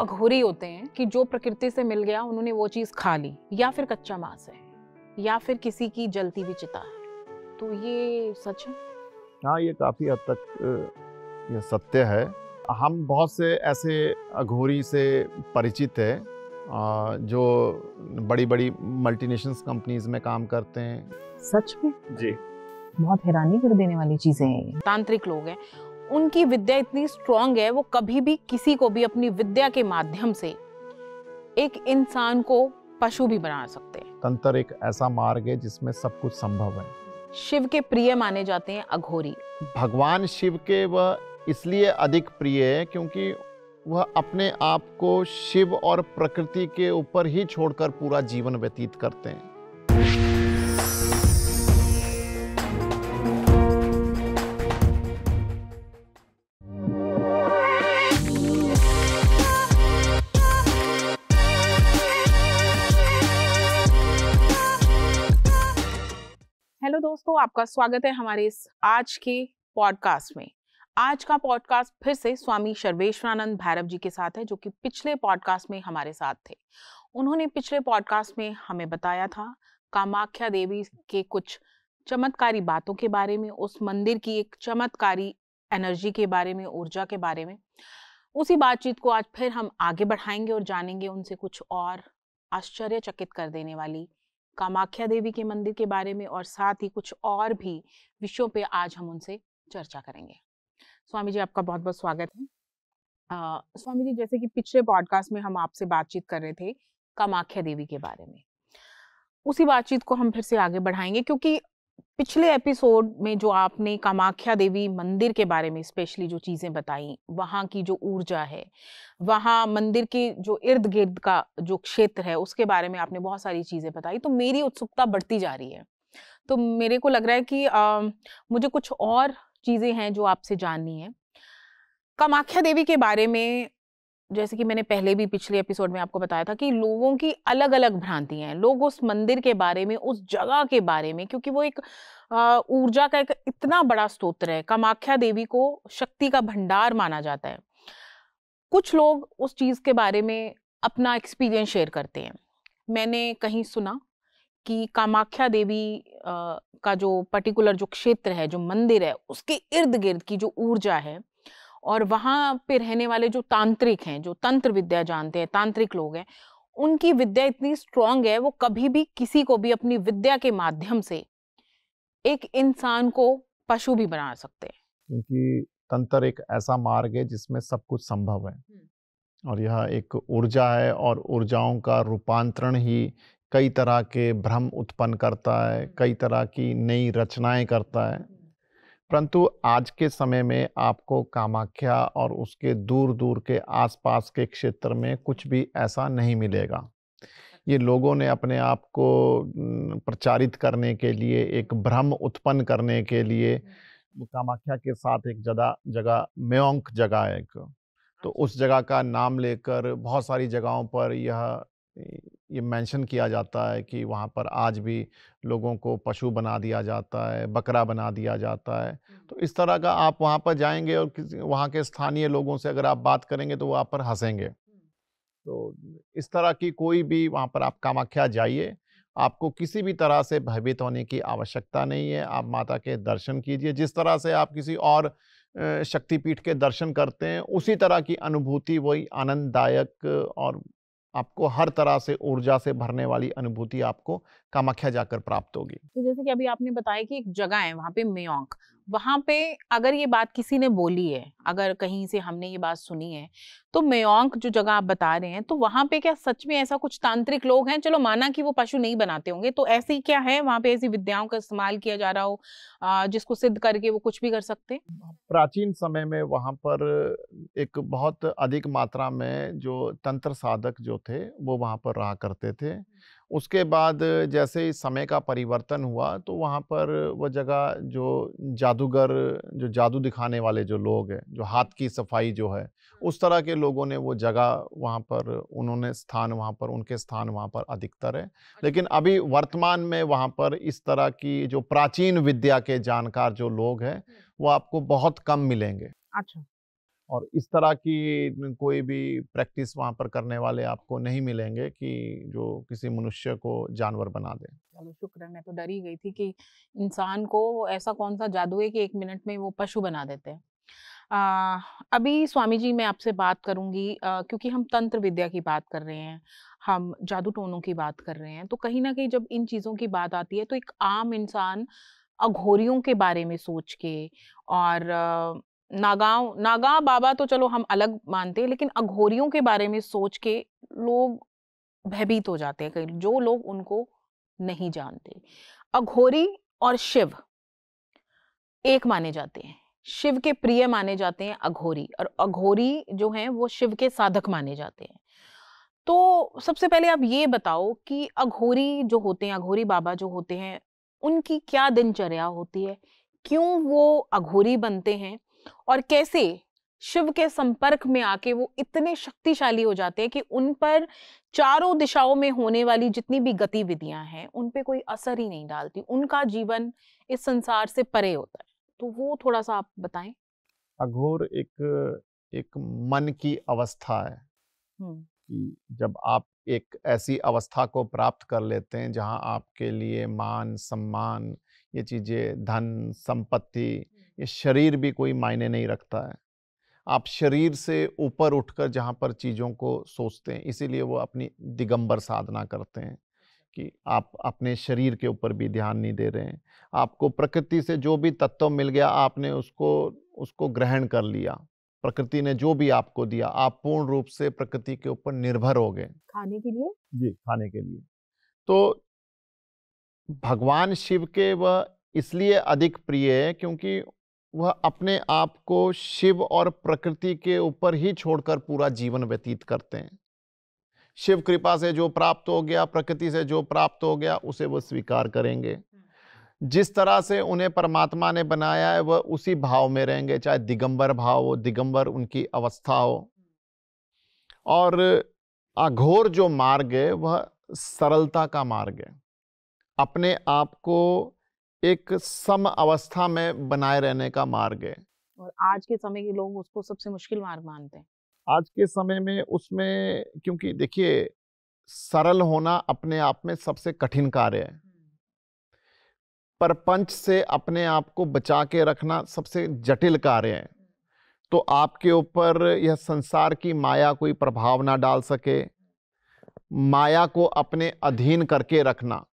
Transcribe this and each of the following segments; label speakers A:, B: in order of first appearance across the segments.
A: अघोरी होते हैं कि जो प्रकृति से मिल गया उन्होंने वो चीज़ खा ली या फिर कच्चा मांस है या फिर किसी की जलती हुई चिता है तो ये सच है
B: हाँ ये काफ़ी हद तक ये सत्य है हम बहुत से ऐसे अघोरी से परिचित है जो बड़ी बड़ी मल्टीनेशनल कंपनीज में काम करते हैं सच में जी
A: बहुत हैरानी कर देने वाली चीज़ें हैं तांत्रिक लोग हैं उनकी विद्या इतनी स्ट्रांग है वो कभी भी किसी को भी अपनी विद्या के माध्यम से एक इंसान को पशु भी बना सकते हैं
B: तंत्र एक ऐसा मार्ग है जिसमें सब कुछ संभव है
A: शिव के प्रिय माने जाते हैं अघोरी
B: भगवान शिव के वह इसलिए अधिक प्रिय है क्योंकि वह अपने आप को शिव और प्रकृति के ऊपर ही छोड़कर पूरा जीवन व्यतीत करते हैं
A: दोस्तों आपका स्वागत है हमारे इस आज के पॉडकास्ट में आज का पॉडकास्ट फिर से स्वामी सर्वेश्वरानंद भैरव जी के साथ है जो कि पिछले पॉडकास्ट में हमारे साथ थे उन्होंने पिछले पॉडकास्ट में हमें बताया था कामाख्या देवी के कुछ चमत्कारी बातों के बारे में उस मंदिर की एक चमत्कारी एनर्जी के बारे में ऊर्जा के बारे में उसी बातचीत को आज फिर हम आगे बढ़ाएंगे और जानेंगे उनसे कुछ और आश्चर्यचकित कर देने वाली कामाख्या देवी के मंदिर के बारे में और साथ ही कुछ और भी विषयों पे आज हम उनसे चर्चा करेंगे स्वामी जी आपका बहुत बहुत स्वागत है स्वामी जी जैसे कि पिछले पॉडकास्ट में हम आपसे बातचीत कर रहे थे कामाख्या देवी के बारे में उसी बातचीत को हम फिर से आगे बढ़ाएंगे क्योंकि पिछले एपिसोड में जो आपने कामाख्या देवी मंदिर के बारे में स्पेशली जो चीज़ें बताई वहाँ की जो ऊर्जा है वहाँ मंदिर के जो इर्द गिर्द का जो क्षेत्र है उसके बारे में आपने बहुत सारी चीज़ें बताई तो मेरी उत्सुकता बढ़ती जा रही है तो मेरे को लग रहा है कि आ, मुझे कुछ और चीज़ें हैं जो आपसे जाननी है कामाख्या देवी के बारे में जैसे कि मैंने पहले भी पिछले एपिसोड में आपको बताया था कि लोगों की अलग अलग भ्रांतियां हैं लोग उस मंदिर के बारे में उस जगह के बारे में क्योंकि वो एक ऊर्जा का एक इतना बड़ा स्त्रोत्र है कामाख्या देवी को शक्ति का भंडार माना जाता है कुछ लोग उस चीज़ के बारे में अपना एक्सपीरियंस शेयर करते हैं मैंने कहीं सुना कि कामाख्या देवी का जो पर्टिकुलर जो क्षेत्र है जो मंदिर है उसके इर्द गिर्द की जो ऊर्जा है और वहाँ पे रहने वाले जो तांत्रिक हैं जो तंत्र विद्या जानते हैं तांत्रिक लोग हैं उनकी विद्या इतनी स्ट्रांग है वो कभी भी किसी को भी अपनी विद्या के माध्यम से एक इंसान को पशु भी बना सकते हैं
B: क्योंकि तंत्र एक ऐसा मार्ग है जिसमें सब कुछ संभव है और यह एक ऊर्जा है और ऊर्जाओं का रूपांतरण ही कई तरह के भ्रम उत्पन्न करता है कई तरह की नई रचनाएं करता है परंतु आज के समय में आपको कामाख्या और उसके दूर दूर के आसपास के क्षेत्र में कुछ भी ऐसा नहीं मिलेगा ये लोगों ने अपने आप को प्रचारित करने के लिए एक भ्रम उत्पन्न करने के लिए हम्म। कामाख्या के साथ एक जगह जगह म्योंक जगह एक तो अच्छा। उस जगह का नाम लेकर बहुत सारी जगहों पर यह ये मेंशन किया जाता है कि वहाँ पर आज भी लोगों को पशु बना दिया जाता है बकरा बना दिया जाता है तो इस तरह का आप वहाँ पर जाएंगे और वहाँ के स्थानीय लोगों से अगर आप बात करेंगे तो वो आप पर हंसेंगे तो इस तरह की कोई भी वहाँ पर आप कामाख्या जाइए आपको किसी भी तरह से भयभीत होने की आवश्यकता नहीं है आप माता के दर्शन कीजिए जिस तरह से आप किसी और शक्तिपीठ के दर्शन करते हैं उसी तरह की अनुभूति वही आनंददायक और आपको हर तरह से ऊर्जा से भरने वाली अनुभूति आपको कामाख्या जाकर प्राप्त होगी
A: तो जैसे कि अभी आपने बताया कि एक जगह है वहाँ पे मेयोंक वहाँ पे अगर ये बात किसी ने बोली है अगर कहीं से हमने ये बात सुनी है तो मेयोंक जो जगह आप बता रहे हैं तो वहाँ पे क्या सच में ऐसा कुछ तांत्रिक लोग हैं चलो माना कि वो पशु नहीं बनाते होंगे तो ऐसी क्या है वहाँ पे ऐसी विद्याओं का इस्तेमाल किया जा रहा हो जिसको सिद्ध करके वो कुछ भी कर सकते हैं हाँ,
B: प्राचीन समय में वहां पर एक बहुत अधिक मात्रा में जो तंत्र साधक जो थे वो वहां पर रहा करते थे हम्म। उसके बाद जैसे समय का परिवर्तन हुआ तो वहाँ पर वह जगह जो जादूगर जो जादू दिखाने वाले जो लोग हैं जो हाथ की सफाई जो है हाँ। उस तरह के लोगों ने वो जगह वहाँ पर उन्होंने स्थान वहाँ पर उनके स्थान वहाँ पर अधिकतर है लेकिन अच्छा। अभी वर्तमान में वहाँ पर इस तरह की जो प्राचीन विद्या के जानकार जो लोग हैं वो आपको बहुत कम मिलेंगे अच्छा और इस तरह की कोई भी प्रैक्टिस वहाँ पर करने वाले आपको नहीं मिलेंगे कि जो किसी मनुष्य को जानवर बना दे
A: चलो शुक्र मैं तो डरी गई थी कि इंसान को ऐसा कौन सा जादू है कि एक मिनट में वो पशु बना देते हैं आ, अभी स्वामी जी मैं आपसे बात करूंगी आ, क्योंकि हम तंत्र विद्या की बात कर रहे हैं हम जादू टोनों की बात कर रहे हैं तो कहीं ना कहीं जब इन चीज़ों की बात आती है तो एक आम इंसान अघोरियों के बारे में सोच के और नागांव नागा बाबा तो चलो हम अलग मानते हैं लेकिन अघोरियों के बारे में सोच के लोग भयभीत हो जाते हैं कहीं जो लोग उनको नहीं जानते अघोरी और शिव एक माने जाते हैं शिव के प्रिय माने जाते हैं अघोरी और अघोरी जो है वो शिव के साधक माने जाते हैं तो सबसे पहले आप ये बताओ कि अघोरी जो होते हैं अघोरी बाबा जो होते हैं उनकी क्या दिनचर्या होती है क्यों वो अघोरी बनते हैं और कैसे शिव के संपर्क में आके वो इतने शक्तिशाली हो जाते हैं कि उन पर चारों दिशाओं में होने वाली जितनी भी गतिविधियां हैं उन पे कोई असर ही नहीं डालती उनका जीवन इस संसार से परे होता है तो वो थोड़ा सा आप बताएं
B: अघोर एक एक मन की अवस्था है कि जब आप एक ऐसी अवस्था को प्राप्त कर लेते हैं जहां आपके लिए मान सम्मान ये चीज़ें धन संपत्ति ये शरीर भी कोई मायने नहीं रखता है आप शरीर से ऊपर उठकर जहाँ पर चीज़ों को सोचते हैं इसीलिए वो अपनी दिगंबर साधना करते हैं कि आप अपने शरीर के ऊपर भी ध्यान नहीं दे रहे हैं आपको प्रकृति से जो भी तत्व मिल गया आपने उसको उसको ग्रहण कर लिया प्रकृति ने जो भी आपको दिया आप पूर्ण रूप से प्रकृति के ऊपर निर्भर हो गए खाने के लिए जी खाने के लिए तो भगवान शिव के वह इसलिए अधिक प्रिय है क्योंकि वह अपने आप को शिव और प्रकृति के ऊपर ही छोड़कर पूरा जीवन व्यतीत करते हैं शिव कृपा से जो प्राप्त हो गया प्रकृति से जो प्राप्त हो गया उसे वह स्वीकार करेंगे हम्म। जिस तरह से उन्हें परमात्मा ने बनाया है वह उसी भाव में रहेंगे चाहे दिगंबर भाव हो दिगंबर उनकी अवस्था हो और अघोर जो मार्ग है वह सरलता का मार्ग है अपने आप को एक सम अवस्था में बनाए रहने का मार्ग है
A: और आज के समय के लोग उसको सबसे मुश्किल मार्ग मानते हैं
B: आज के समय में उसमें क्योंकि देखिए सरल होना अपने आप में सबसे कठिन कार्य है हम्म। परपंच से अपने आप को बचा के रखना सबसे जटिल कार्य है हम्म। तो आपके ऊपर यह संसार की माया कोई प्रभाव ना डाल सके हम्म। माया को अपने अधीन करके रखना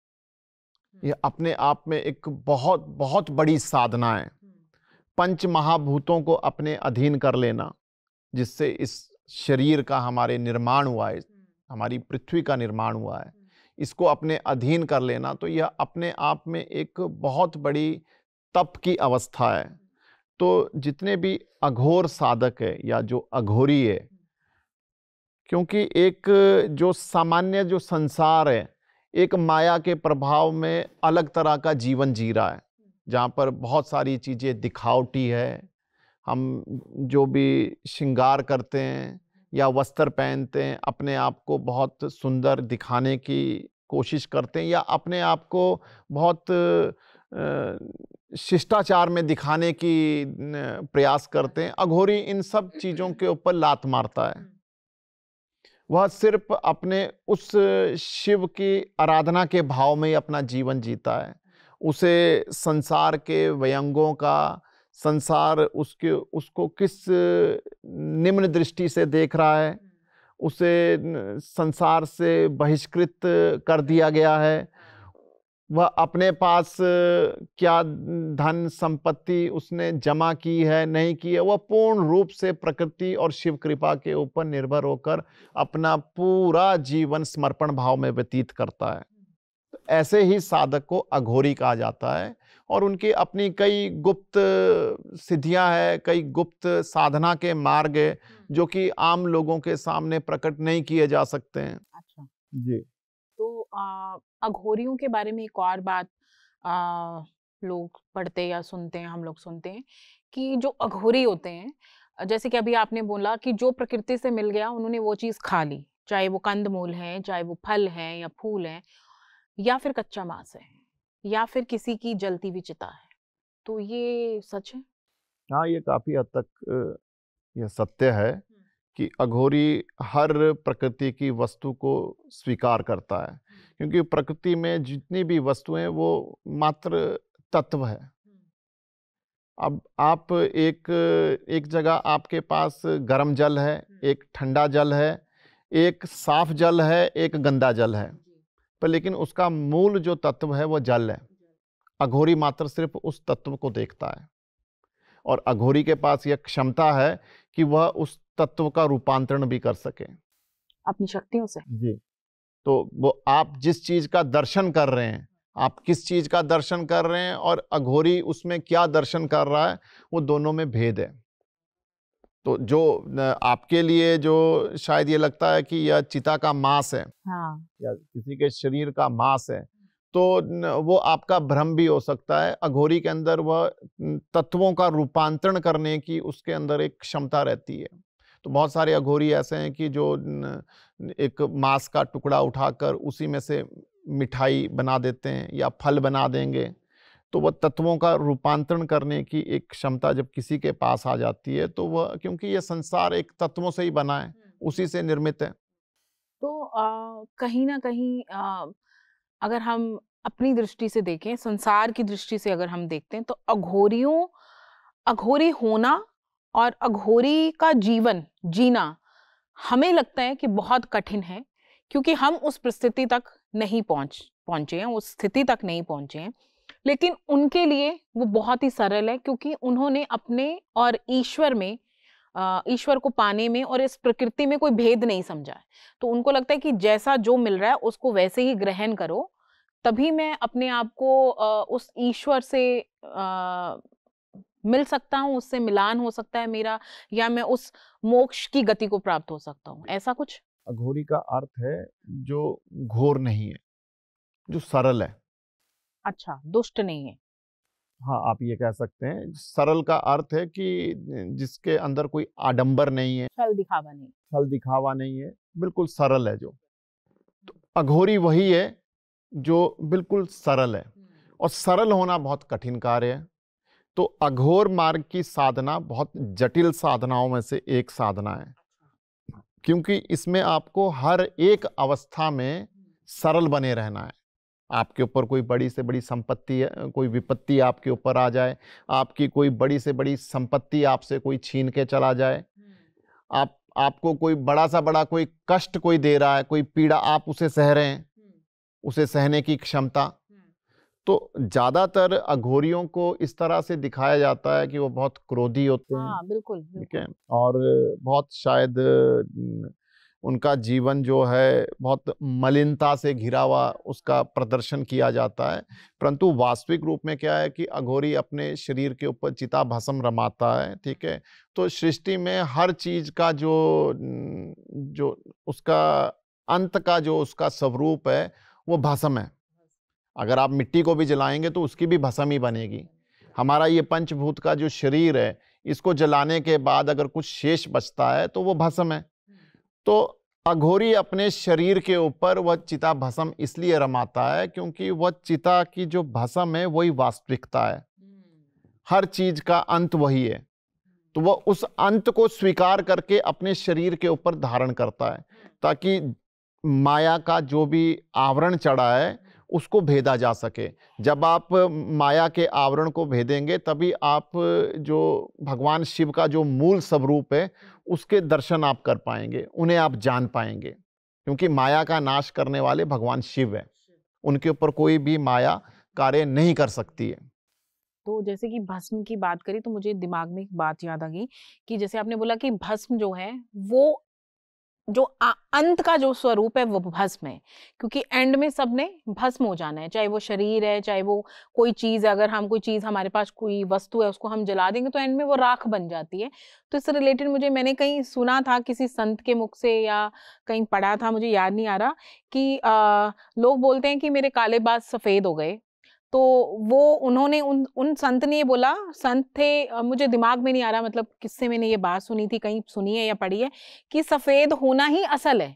B: ये अपने आप में एक बहुत बहुत बड़ी साधना है पंच महाभूतों को अपने अधीन कर लेना जिससे इस शरीर का हमारे निर्माण हुआ है हमारी पृथ्वी का निर्माण हुआ है इसको अपने अधीन कर लेना तो यह अपने आप में एक बहुत बड़ी तप की अवस्था है तो जितने भी अघोर साधक है या जो अघोरी है क्योंकि एक जो सामान्य जो संसार है एक माया के प्रभाव में अलग तरह का जीवन जी रहा है जहाँ पर बहुत सारी चीज़ें दिखावटी है हम जो भी श्रृंगार करते हैं या वस्त्र पहनते हैं अपने आप को बहुत सुंदर दिखाने की कोशिश करते हैं या अपने आप को बहुत शिष्टाचार में दिखाने की प्रयास करते हैं अघोरी इन सब चीज़ों के ऊपर लात मारता है वह सिर्फ अपने उस शिव की आराधना के भाव में ही अपना जीवन जीता है उसे संसार के व्यंगों का संसार उसके उसको किस निम्न दृष्टि से देख रहा है हम्म। उसे संसार से बहिष्कृत कर दिया गया है वह अपने पास क्या धन संपत्ति उसने जमा की है नहीं की है वह पूर्ण रूप से प्रकृति और शिव कृपा के ऊपर निर्भर होकर अपना पूरा जीवन समर्पण भाव में व्यतीत करता है तो ऐसे ही साधक को अघोरी कहा जाता है और उनकी अपनी कई गुप्त सिद्धियां हैं कई गुप्त साधना के मार्ग है जो कि आम लोगों के सामने प्रकट नहीं किए जा सकते हैं अच्छा जी
A: तो आ, अघोरियों के बारे में एक और बात आ, लोग पढ़ते या सुनते हैं हम लोग सुनते हैं कि जो अघोरी होते हैं जैसे कि अभी आपने बोला कि जो प्रकृति से मिल गया उन्होंने वो चीज़ खा ली चाहे वो कंद मूल है चाहे वो फल है या फूल है या फिर कच्चा मांस है या फिर किसी की जलती हुई चिता है तो ये सच है
B: हाँ ये काफ़ी हद तक यह सत्य है कि अघोरी हर प्रकृति की वस्तु को स्वीकार करता है क्योंकि हम्म। प्रकृति में जितनी भी वस्तुएं वो मात्र तत्व है हम्म। अब आप एक एक जगह आपके पास गर्म जल है हम्म। एक ठंडा जल है एक साफ जल है एक गंदा जल है पर लेकिन उसका मूल जो तत्व है वो जल है अघोरी मात्र सिर्फ उस तत्व को देखता है और अघोरी के पास यह क्षमता है कि वह उस तत्व का रूपांतरण भी कर सके अपनी शक्तियों से जी तो वो आप जिस चीज का दर्शन कर रहे हैं आप किस चीज का दर्शन कर रहे हैं और अघोरी उसमें क्या दर्शन कर रहा है वो दोनों में भेद है तो जो आपके लिए जो शायद ये लगता है कि यह चिता का मांस है हाँ। या किसी के शरीर का मांस है तो वो आपका भ्रम भी हो सकता है अघोरी के अंदर वह तत्वों का रूपांतरण करने की उसके अंदर एक क्षमता रहती है तो बहुत सारे अघोरी ऐसे हैं कि जो एक मांस का टुकड़ा उठाकर उसी में से मिठाई बना देते हैं या फल बना देंगे तो वह तत्वों का रूपांतरण करने की एक क्षमता जब किसी के पास आ जाती है तो वह क्योंकि यह संसार एक तत्वों से ही बना है उसी से निर्मित है
A: तो आ, कहीं ना कहीं आ, अगर हम अपनी दृष्टि से देखें संसार की दृष्टि से अगर हम देखते हैं तो अघोरियों अघोरी होना और अघोरी का जीवन जीना हमें लगता है कि बहुत कठिन है क्योंकि हम उस परिस्थिति तक नहीं पहुंच पहुंचे हैं उस स्थिति तक नहीं पहुंचे हैं लेकिन उनके लिए वो बहुत ही सरल है क्योंकि उन्होंने अपने और ईश्वर में ईश्वर को पाने में और इस प्रकृति में कोई भेद नहीं समझा है तो उनको लगता है कि जैसा जो मिल रहा है उसको वैसे ही ग्रहण करो तभी मैं अपने आप को उस ईश्वर से मिल सकता हूँ उससे मिलान हो सकता है मेरा या मैं उस मोक्ष की गति को प्राप्त हो सकता हूँ ऐसा कुछ
B: अघोरी का अर्थ है जो घोर नहीं है जो सरल है
A: अच्छा दुष्ट नहीं है
B: हाँ आप ये कह सकते हैं सरल का अर्थ है कि जिसके अंदर कोई आडंबर नहीं है
A: छल दिखावा नहीं
B: छल दिखावा नहीं है बिल्कुल सरल है जो तो अघोरी वही है जो बिल्कुल सरल है हम्म। और सरल होना बहुत कठिन कार्य है तो अघोर मार्ग की साधना बहुत जटिल साधनाओं में से एक साधना है अच्छा। क्योंकि इसमें आपको हर एक अवस्था में सरल बने रहना है आपके ऊपर कोई बड़ी से बड़ी संपत्ति कोई विपत्ति आपके ऊपर आ जाए आपकी कोई बड़ी से बड़ी संपत्ति आपसे कोई छीन के चला जाए हम्म। आप आपको कोई बड़ा सा बड़ा कोई कष्ट कोई दे रहा है कोई पीड़ा आप उसे सह रहे हैं हम्म। उसे सहने की क्षमता तो ज्यादातर अघोरियों को इस तरह से दिखाया जाता है कि वो बहुत क्रोधी
A: होते हैं हाँ, बिल्कुल
B: ठीक है और बहुत शायद उनका जीवन जो है बहुत मलिनता से घिरा हुआ उसका प्रदर्शन किया जाता है परंतु वास्तविक रूप में क्या है कि अघोरी अपने शरीर के ऊपर चिता भस्म रमाता है ठीक है तो सृष्टि में हर चीज़ का जो जो उसका अंत का जो उसका स्वरूप है वो भस्म है अगर आप मिट्टी को भी जलाएंगे तो उसकी भी भसम ही बनेगी हमारा ये पंचभूत का जो शरीर है इसको जलाने के बाद अगर कुछ शेष बचता है तो वो भस्म है तो अघोरी अपने शरीर के ऊपर वह चिता भस्म इसलिए रमाता है क्योंकि वह चिता की जो भस्म है वही वास्तविकता है हर चीज का अंत वही है तो वह उस अंत को स्वीकार करके अपने शरीर के ऊपर धारण करता है ताकि माया का जो भी आवरण चढ़ा है उसको भेदा जा सके जब आप माया के आवरण को भेदेंगे तभी आप जो भगवान शिव का जो मूल स्वरूप है उसके दर्शन आप कर पाएंगे उन्हें आप जान पाएंगे क्योंकि माया का नाश करने वाले भगवान शिव है उनके ऊपर कोई भी माया कार्य नहीं कर सकती है
A: तो जैसे कि भस्म की बात करी तो मुझे दिमाग में एक बात याद आ गई कि जैसे आपने बोला कि भस्म जो है वो जो अंत का जो स्वरूप है वो भस्म है क्योंकि एंड में सबने भस्म हो जाना है चाहे वो शरीर है चाहे वो कोई चीज़ है अगर हम कोई चीज़ हमारे पास कोई वस्तु है उसको हम जला देंगे तो एंड में वो राख बन जाती है तो इससे रिलेटेड मुझे मैंने कहीं सुना था किसी संत के मुख से या कहीं पढ़ा था मुझे याद नहीं आ रहा कि आ, लोग बोलते हैं कि मेरे काले बाल सफ़ेद हो गए तो वो उन्होंने उन उन संत ने बोला संत थे मुझे दिमाग में नहीं आ रहा मतलब किससे मैंने ये बात सुनी थी कहीं सुनी है या पढ़ी है कि सफ़ेद होना ही असल है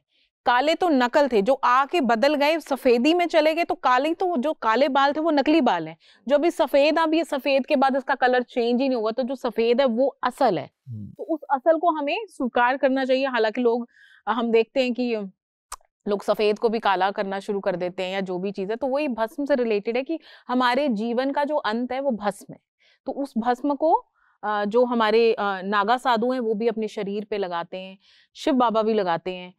A: काले तो नकल थे जो आके बदल गए सफ़ेदी में चले गए तो काले तो जो काले बाल थे वो नकली बाल है जो अभी सफ़ेद अब ये सफ़ेद के बाद इसका कलर चेंज ही नहीं होगा तो जो सफ़ेद है वो असल है तो उस असल को हमें स्वीकार करना चाहिए हालांकि लोग हम देखते हैं कि लोग सफेद को भी काला करना शुरू कर देते हैं या जो भी चीज़ है तो वही भस्म से रिलेटेड है कि हमारे जीवन का जो अंत है वो भस्म है तो उस भस्म को जो हमारे नागा साधु हैं वो भी अपने शरीर पे लगाते हैं शिव बाबा भी लगाते हैं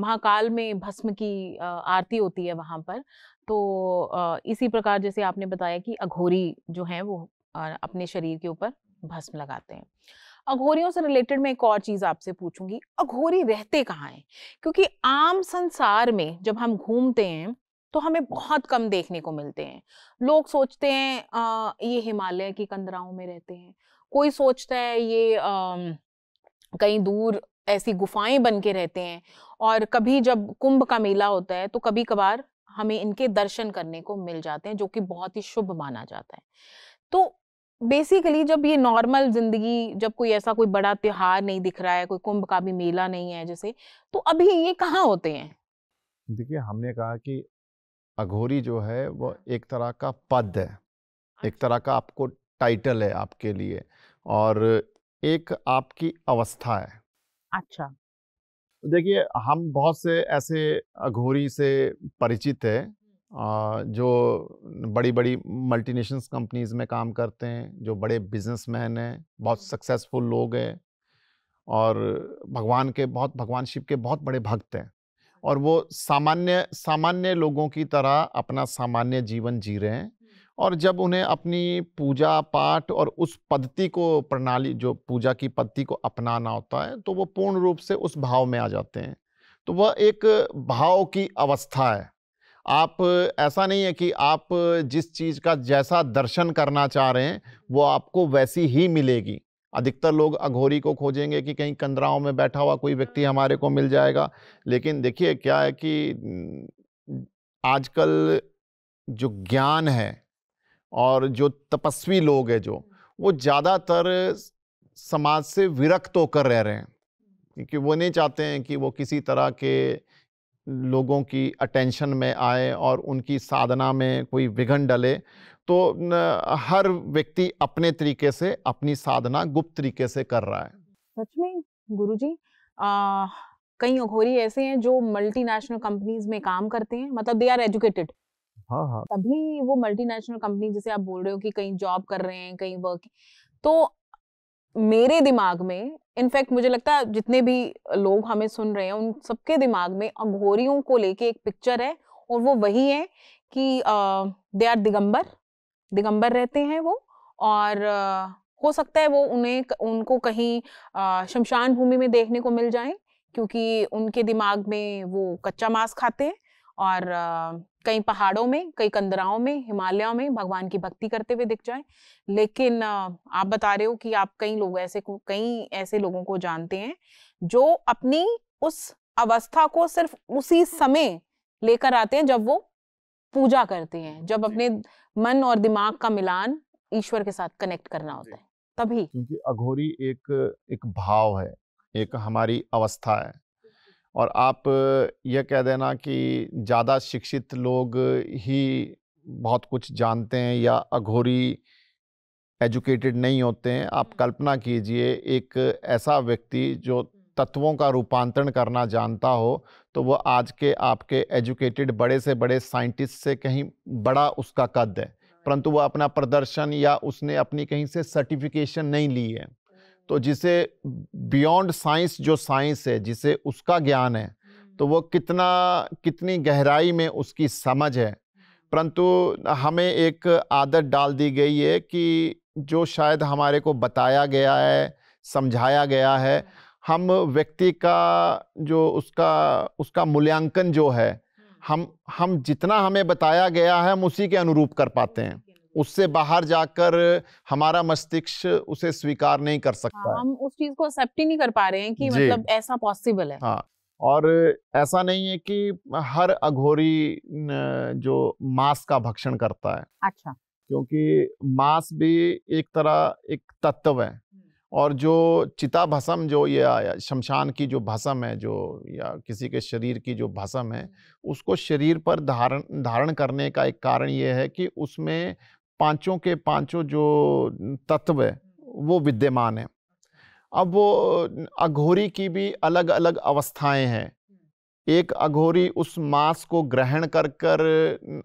A: महाकाल में भस्म की आरती होती है वहाँ पर तो इसी प्रकार जैसे आपने बताया कि अघोरी जो है वो अपने शरीर के ऊपर भस्म लगाते हैं अघोरियों से रिलेटेड मैं एक और चीज़ आपसे पूछूंगी अघोरी रहते कहाँ हैं क्योंकि आम संसार में जब हम घूमते हैं तो हमें बहुत कम देखने को मिलते हैं लोग सोचते हैं आ, ये हिमालय की कंदराओं में रहते हैं कोई सोचता है ये आ, कहीं दूर ऐसी गुफाएं बन के रहते हैं और कभी जब कुंभ का मेला होता है तो कभी कभार हमें इनके दर्शन करने को मिल जाते हैं जो कि बहुत ही शुभ माना जाता है तो बेसिकली जब ये नॉर्मल जिंदगी जब कोई ऐसा कोई बड़ा त्योहार नहीं दिख रहा है कोई कुंभ का भी मेला नहीं है जैसे तो अभी ये कहाँ होते हैं
B: देखिए हमने कहा कि अघोरी जो है वो एक तरह का पद है एक अच्छा। तरह का आपको टाइटल है आपके लिए और एक आपकी अवस्था है अच्छा देखिए हम बहुत से ऐसे अघोरी से परिचित हैं जो बड़ी बड़ी मल्टीनेशनल्स कंपनीज में काम करते हैं जो बड़े बिजनेसमैन हैं बहुत सक्सेसफुल लोग हैं और भगवान के बहुत भगवान शिव के बहुत बड़े भक्त हैं और वो अच्छा। सामान्य सामान्य लोगों की तरह अपना सामान्य जीवन जी रहे हैं और जब उन्हें अपनी पूजा पाठ और उस पद्धति को प्रणाली जो पूजा की पद्धति को अपनाना होता है तो वो पूर्ण रूप से उस भाव में आ जाते हैं तो वह एक भाव की अवस्था है आप ऐसा नहीं है कि आप जिस चीज़ का जैसा दर्शन करना चाह रहे हैं वो आपको वैसी ही मिलेगी अधिकतर लोग अघोरी को खोजेंगे कि कहीं कंदराओं में बैठा हुआ कोई व्यक्ति हाँ। हमारे को मिल जाएगा लेकिन देखिए क्या है कि आजकल जो ज्ञान है और जो तपस्वी लोग हैं जो वो ज़्यादातर समाज से विरक्त होकर रह रहे हैं क्योंकि वो नहीं चाहते हैं कि वो किसी तरह के लोगों की अटेंशन में आए और उनकी साधना में कोई विघन डले तो हर व्यक्ति अपने तरीके से अपनी साधना गुप्त तरीके से कर रहा है
A: सच में गुरु जी कई अघोरी ऐसे हैं जो मल्टीनेशनल कंपनीज में काम करते हैं मतलब दे आर एजुकेटेड हाँ हाँ तभी वो मल्टीनेशनल कंपनी जैसे आप बोल रहे हो कि कहीं जॉब कर रहे हैं कहीं वर्क तो मेरे दिमाग में इनफैक्ट मुझे लगता है जितने भी लोग हमें सुन रहे हैं उन सबके दिमाग में अघोरियों को लेके एक पिक्चर है और वो वही है कि दे आर दिगंबर दिगंबर रहते हैं वो और आ, हो सकता है वो उन्हें उनको कहीं शमशान भूमि में देखने को मिल जाए क्योंकि उनके दिमाग में वो कच्चा मांस खाते हैं और कई पहाड़ों में कई कंदराओं में हिमालयों में भगवान की भक्ति करते हुए दिख जाए लेकिन आप बता रहे हो कि आप कई लोग ऐसे कई ऐसे लोगों को जानते हैं जो अपनी उस अवस्था को सिर्फ उसी समय लेकर आते हैं जब वो पूजा करते हैं जब अपने मन और दिमाग का मिलान ईश्वर के साथ कनेक्ट करना होता है
B: तभी क्योंकि अघोरी एक एक भाव है एक हमारी अवस्था है और आप यह कह देना कि ज़्यादा शिक्षित लोग ही बहुत कुछ जानते हैं या अघोरी एजुकेटेड नहीं होते हैं आप हम्म। कल्पना कीजिए एक ऐसा व्यक्ति जो हम्म। तत्वों का रूपांतरण करना जानता हो तो वह आज के आपके एजुकेटेड बड़े से बड़े साइंटिस्ट से कहीं बड़ा उसका कद है परंतु वह अपना प्रदर्शन या उसने अपनी कहीं से सर्टिफिकेशन नहीं ली है तो जिसे बियॉन्ड साइंस जो साइंस है जिसे उसका ज्ञान है हम्म। तो वो कितना कितनी गहराई में उसकी समझ है हम्म। परंतु हमें एक आदत डाल दी गई है कि जो शायद हमारे को बताया गया है समझाया गया है हम्म। हम व्यक्ति का जो उसका उसका मूल्यांकन जो है हम हम जितना हमें बताया गया है हम उसी के अनुरूप कर पाते हैं उससे बाहर जाकर हमारा मस्तिष्क उसे स्वीकार नहीं कर हाँ, सकता हाँ, हम
A: उस चीज को एक्सेप्ट ही नहीं कर पा रहे हैं कि मतलब ऐसा पॉसिबल है
B: हाँ और ऐसा नहीं है कि हर अघोरी जो मांस का भक्षण करता है अच्छा क्योंकि मांस भी एक तरह एक तत्व है हम्म। और जो चिता भस्म जो ये शमशान की जो भस्म है जो या किसी के शरीर की जो भस्म है हम्म। उसको शरीर पर धारण धारण करने का एक कारण ये है कि उसमें पांचों के पांचों जो तत्व है वो विद्यमान है अब वो अघोरी की भी अलग अलग अवस्थाएं हैं एक अघोरी उस मास को ग्रहण कर कर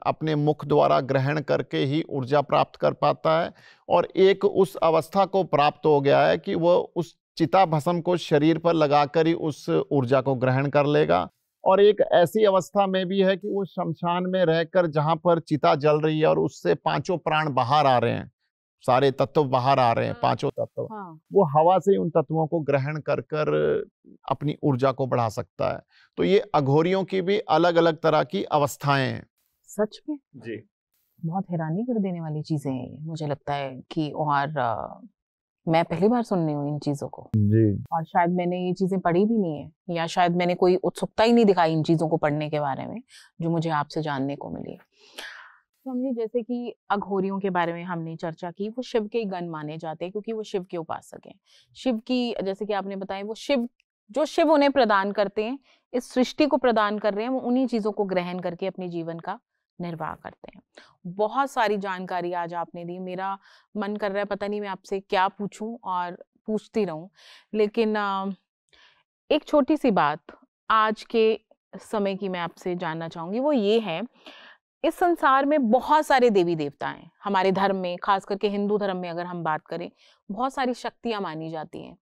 B: अपने मुख द्वारा ग्रहण करके ही ऊर्जा प्राप्त कर पाता है और एक उस अवस्था को प्राप्त हो गया है कि वह उस चिता भस्म को शरीर पर लगाकर ही उस ऊर्जा को ग्रहण कर लेगा और एक ऐसी अवस्था में भी है कि वो शमशान में रहकर जहां पर चिता जल रही है और उससे पांचों प्राण बाहर आ रहे हैं सारे तत्व बाहर आ रहे हैं हाँ, पांचों तत्व हाँ। वो हवा से उन तत्वों को ग्रहण कर कर अपनी ऊर्जा को बढ़ा सकता है तो ये अघोरियों की भी अलग अलग तरह की अवस्थाएं हैं सच में जी
A: बहुत हैरानी कर देने वाली चीजें हैं मुझे लगता है कि और मैं पहली बार सुन रही हूँ इन चीजों को जी और शायद मैंने ये चीजें पढ़ी भी नहीं है या शायद मैंने कोई उत्सुकता ही नहीं दिखाई इन चीजों को पढ़ने के बारे में जो मुझे आपसे जानने को मिली तो हमने जैसे कि अघोरियों के बारे में हमने चर्चा की वो शिव के ही गण माने जाते हैं क्योंकि वो शिव के उपासक हैं शिव की जैसे कि आपने बताया वो शिव जो शिव उन्हें प्रदान करते हैं इस सृष्टि को प्रदान कर रहे हैं वो उन्हीं चीजों को ग्रहण करके अपने जीवन का निर्वाह करते हैं बहुत सारी जानकारी आज आपने दी मेरा मन कर रहा है पता नहीं मैं आपसे क्या पूछूं और पूछती रहूं लेकिन एक छोटी सी बात आज के समय की मैं आपसे जानना चाहूँगी वो ये है इस संसार में बहुत सारे देवी देवता हैं हमारे धर्म में खास करके हिंदू धर्म में अगर हम बात करें बहुत सारी शक्तियाँ मानी जाती हैं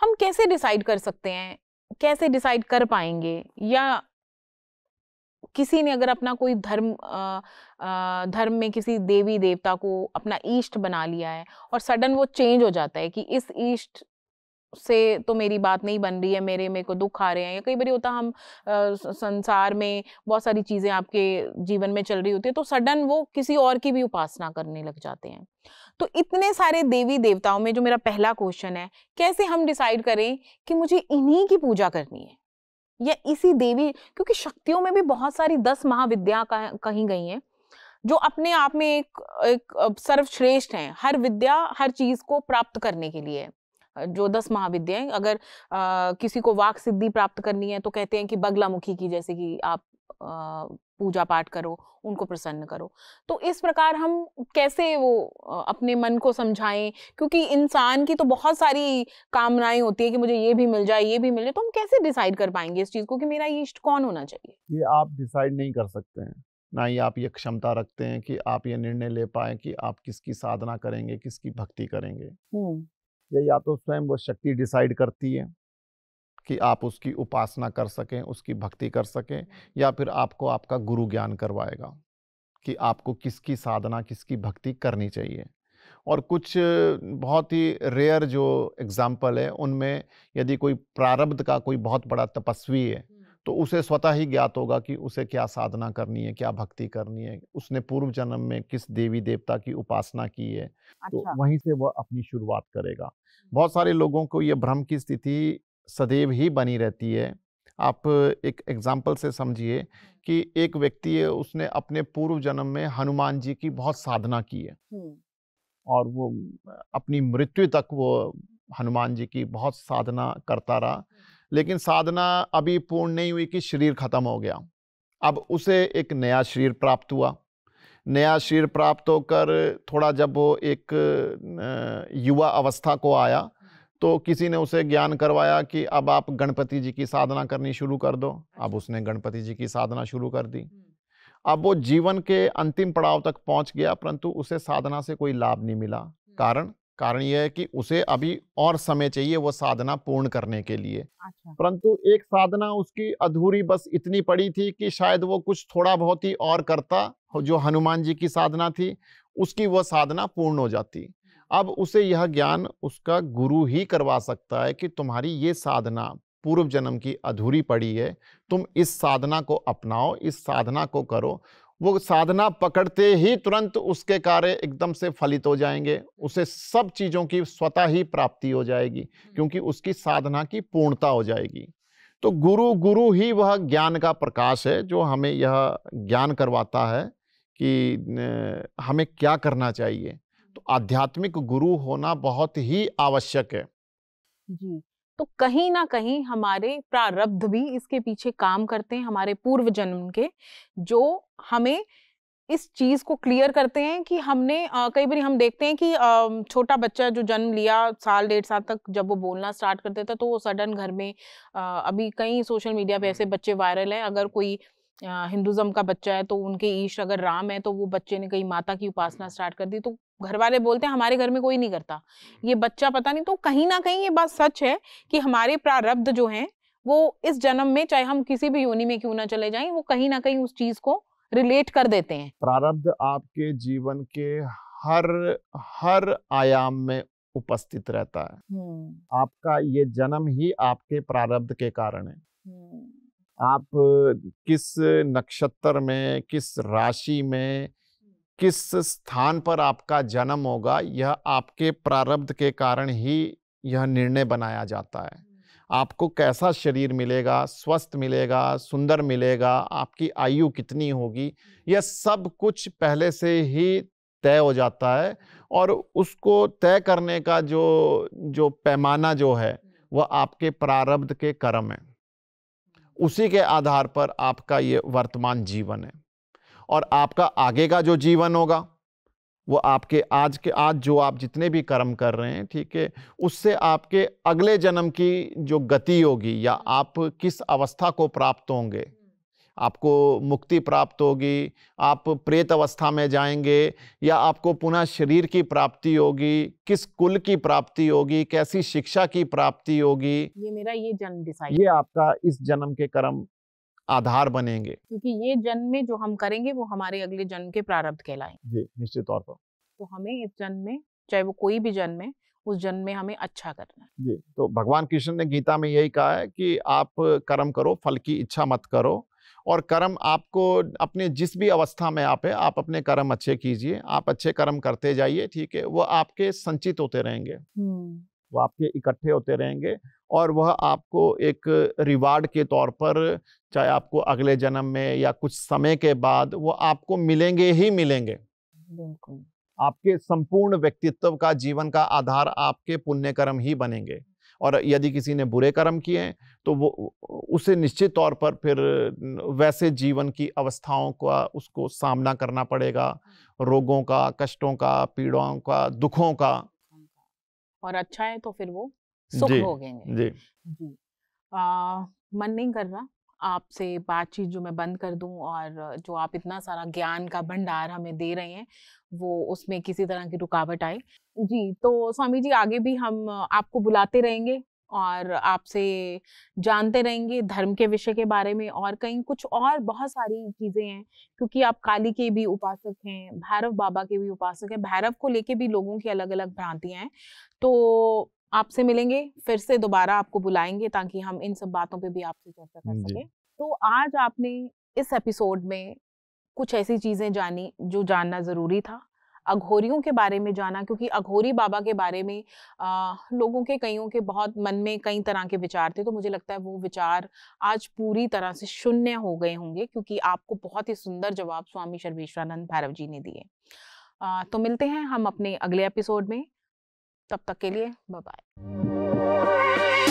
A: हम कैसे डिसाइड कर सकते हैं कैसे डिसाइड कर पाएंगे या किसी ने अगर अपना कोई धर्म आ, आ, धर्म में किसी देवी देवता को अपना ईष्ट बना लिया है और सडन वो चेंज हो जाता है कि इस ईष्ट से तो मेरी बात नहीं बन रही है मेरे मेरे को दुख आ रहे हैं या कई बार होता हम आ, संसार में बहुत सारी चीज़ें आपके जीवन में चल रही होती है तो सडन वो किसी और की भी उपासना करने लग जाते हैं तो इतने सारे देवी देवताओं में जो मेरा पहला क्वेश्चन है कैसे हम डिसाइड करें कि मुझे इन्हीं की पूजा करनी है या इसी देवी क्योंकि शक्तियों में भी बहुत सारी दस महाविद्या कही गई हैं जो अपने आप में एक, एक सर्वश्रेष्ठ हैं हर विद्या हर चीज को प्राप्त करने के लिए जो दस महाविद्याएं अगर आ, किसी को वाक सिद्धि प्राप्त करनी है तो कहते हैं कि बगला मुखी की जैसे कि आप पूजा पाठ करो उनको प्रसन्न करो तो इस प्रकार हम कैसे वो अपने मन को समझाएं क्योंकि इंसान की तो बहुत सारी कामनाएं होती है कि मुझे ये भी मिल जाए ये भी मिल जाए तो हम कैसे डिसाइड कर पाएंगे इस चीज़ को कि मेरा ये इष्ट कौन होना चाहिए
B: ये आप डिसाइड नहीं कर सकते हैं ना ही आप ये क्षमता रखते हैं कि आप ये निर्णय ले पाए कि आप किसकी साधना करेंगे किसकी भक्ति करेंगे ये या तो स्वयं वो शक्ति डिसाइड करती है कि आप उसकी उपासना कर सकें उसकी भक्ति कर सकें या फिर आपको आपका गुरु ज्ञान करवाएगा कि आपको किसकी साधना किसकी भक्ति करनी चाहिए और कुछ बहुत ही रेयर जो एग्ज़ाम्पल है उनमें यदि कोई प्रारब्ध का कोई बहुत बड़ा तपस्वी है तो उसे स्वतः ही ज्ञात होगा कि उसे क्या साधना करनी है क्या भक्ति करनी है उसने पूर्व जन्म में किस देवी देवता की उपासना की है तो अच्छा। तो वहीं से वह अपनी शुरुआत करेगा बहुत सारे लोगों को यह भ्रम की स्थिति सदैव ही बनी रहती है आप एक एग्जाम्पल से समझिए कि एक व्यक्ति है उसने अपने पूर्व जन्म में हनुमान जी की बहुत साधना की है और वो अपनी मृत्यु तक वो हनुमान जी की बहुत साधना करता रहा लेकिन साधना अभी पूर्ण नहीं हुई कि शरीर खत्म हो गया अब उसे एक नया शरीर प्राप्त हुआ नया शरीर प्राप्त होकर थोड़ा जब वो एक युवा अवस्था को आया तो किसी ने उसे ज्ञान करवाया कि अब आप गणपति जी की साधना करनी शुरू कर दो अब अच्छा। उसने गणपति जी की साधना शुरू कर दी अब वो जीवन के अंतिम पड़ाव तक पहुंच गया परंतु उसे साधना से कोई लाभ नहीं मिला कारण कारण यह है कि उसे अभी और समय चाहिए वो साधना पूर्ण करने के लिए अच्छा। परंतु एक साधना उसकी अधूरी बस इतनी पड़ी थी कि शायद वो कुछ थोड़ा बहुत ही और करता जो हनुमान जी की साधना थी उसकी वो साधना पूर्ण हो जाती अब उसे यह ज्ञान उसका गुरु ही करवा सकता है कि तुम्हारी ये साधना पूर्व जन्म की अधूरी पड़ी है तुम इस साधना को अपनाओ इस साधना को करो वो साधना पकड़ते ही तुरंत उसके कार्य एकदम से फलित हो जाएंगे उसे सब चीज़ों की स्वतः ही प्राप्ति हो जाएगी क्योंकि उसकी साधना की पूर्णता हो जाएगी तो गुरु गुरु ही वह ज्ञान का प्रकाश है जो हमें यह ज्ञान करवाता है कि हमें क्या करना चाहिए आध्यात्मिक गुरु होना बहुत ही आवश्यक है
A: जी तो कहीं ना कहीं हमारे प्रारब्ध भी इसके पीछे काम करते हैं हमारे पूर्व जन्म के जो हमें इस चीज को क्लियर करते हैं कि हमने कई बार हम देखते हैं कि आ, छोटा बच्चा जो जन्म लिया साल डेढ़ साल तक जब वो बोलना स्टार्ट करते थे तो वो सडन घर में आ, अभी कई सोशल मीडिया पे ऐसे बच्चे वायरल हैं अगर कोई हिंदुज़म का बच्चा है तो उनके ईश अगर राम है तो वो बच्चे ने कहीं माता की उपासना स्टार्ट कर दी तो घर वाले बोलते हैं हमारे घर में कोई नहीं करता ये बच्चा पता नहीं तो कहीं ना कहीं ये बात सच है कि हमारे प्रारब्ध जो है वो इस जन्म में चाहे हम किसी भी योनि में क्यों ना चले जाए वो कहीं ना कहीं उस चीज को रिलेट कर देते हैं
B: प्रारब्ध आपके जीवन के हर हर आयाम में उपस्थित रहता है आपका ये जन्म ही आपके प्रारब्ध के कारण है आप किस नक्षत्र में किस राशि में किस स्थान पर आपका जन्म होगा यह आपके प्रारब्ध के कारण ही यह निर्णय बनाया जाता है हम्म। आपको कैसा शरीर मिलेगा स्वस्थ मिलेगा सुंदर मिलेगा आपकी आयु कितनी होगी हम्म। यह सब कुछ पहले से ही तय हो जाता है और उसको तय करने का जो जो पैमाना जो है हम्म। वह आपके प्रारब्ध के कर्म है उसी के आधार पर आपका ये वर्तमान जीवन है और आपका आगे का जो जीवन होगा वो आपके आज के आज जो आप जितने भी कर्म कर रहे हैं ठीक है उससे आपके अगले जन्म की जो गति होगी या आप किस अवस्था को प्राप्त होंगे आपको मुक्ति प्राप्त होगी आप प्रेत अवस्था में जाएंगे या आपको पुनः शरीर की प्राप्ति होगी किस कुल की प्राप्ति होगी कैसी शिक्षा की प्राप्ति होगी
A: ये मेरा ये जन्म डिसाइड ये
B: आपका इस जन्म के कर्म आधार बनेंगे
A: क्योंकि ये जन्म में जो हम करेंगे वो हमारे अगले जन्म के प्रारब्ध कहलाएंगे
B: जी निश्चित तौर
A: पर तो हमें इस जन्म में चाहे वो कोई भी जन्म है उस जन्म में हमें अच्छा करना
B: है जी तो भगवान कृष्ण ने गीता में यही कहा है कि आप कर्म करो फल की इच्छा मत करो और कर्म आपको अपने जिस भी अवस्था में आप है आप अपने कर्म अच्छे कीजिए आप अच्छे कर्म करते जाइए ठीक है वो आपके संचित होते रहेंगे
A: हम्म।
B: वो आपके इकट्ठे होते रहेंगे और वह आपको एक रिवार्ड के तौर पर चाहे आपको अगले जन्म में या कुछ समय के बाद वो आपको मिलेंगे ही मिलेंगे बिल्कुल आपके संपूर्ण व्यक्तित्व का जीवन का आधार आपके पुण्य कर्म ही बनेंगे और यदि किसी ने बुरे कर्म किए तो वो उसे निश्चित तौर पर फिर वैसे जीवन की अवस्थाओं का उसको सामना करना पड़ेगा हाँ। रोगों का कष्टों का पीड़ाओं का दुखों का
A: और अच्छा है तो फिर वो
B: सुख भोगेंगे
A: जी जी आ, मन नहीं कर रहा आपसे बातचीत जो मैं बंद कर दूं और जो आप इतना सारा ज्ञान का भंडार हमें दे रहे हैं वो उसमें किसी तरह की रुकावट आए जी तो स्वामी जी आगे भी हम आपको बुलाते रहेंगे और आपसे जानते रहेंगे धर्म के विषय के बारे में और कहीं कुछ और बहुत सारी चीज़ें हैं क्योंकि आप काली के भी उपासक हैं भैरव बाबा के भी उपासक हैं भैरव को लेके भी लोगों की अलग अलग भ्रांतियाँ हैं तो आपसे मिलेंगे फिर से दोबारा आपको बुलाएंगे ताकि हम इन सब बातों पे भी आपसे चर्चा कर सकें तो आज आपने इस एपिसोड में कुछ ऐसी चीज़ें जानी जो जानना ज़रूरी था अघोरियों के बारे में जाना क्योंकि अघोरी बाबा के बारे में आ, लोगों के कईयों के बहुत मन में कई तरह के विचार थे तो मुझे लगता है वो विचार आज पूरी तरह से शून्य हो गए होंगे क्योंकि आपको बहुत ही सुंदर जवाब स्वामी सर्वेश्वरानंद भैरव जी ने दिए तो मिलते हैं हम अपने अगले एपिसोड में तब तक के लिए बाय